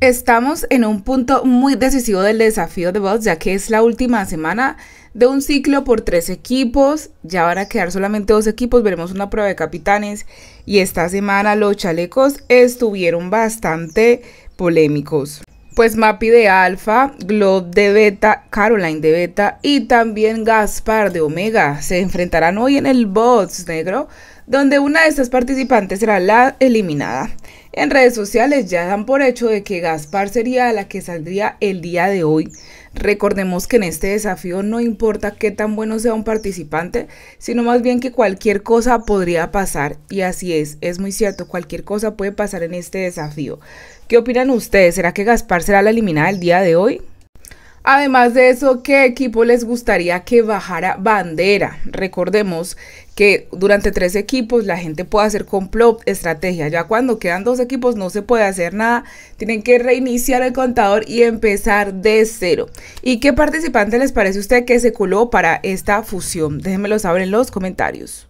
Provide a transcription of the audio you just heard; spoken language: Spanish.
Estamos en un punto muy decisivo del desafío de bots, ya que es la última semana de un ciclo por tres equipos. Ya van a quedar solamente dos equipos. Veremos una prueba de capitanes. Y esta semana los chalecos estuvieron bastante polémicos. Pues Mappy de Alfa, Glob de Beta, Caroline de Beta y también Gaspar de Omega se enfrentarán hoy en el Bots Negro, donde una de estas participantes será la eliminada. En redes sociales ya dan por hecho de que Gaspar sería la que saldría el día de hoy. Recordemos que en este desafío no importa qué tan bueno sea un participante, sino más bien que cualquier cosa podría pasar. Y así es, es muy cierto, cualquier cosa puede pasar en este desafío. ¿Qué opinan ustedes? ¿Será que Gaspar será la eliminada el día de hoy? Además de eso, ¿qué equipo les gustaría que bajara bandera? Recordemos que durante tres equipos la gente puede hacer complot, estrategia. Ya cuando quedan dos equipos no se puede hacer nada. Tienen que reiniciar el contador y empezar de cero. ¿Y qué participante les parece a usted que se coló para esta fusión? Déjenmelo saber en los comentarios.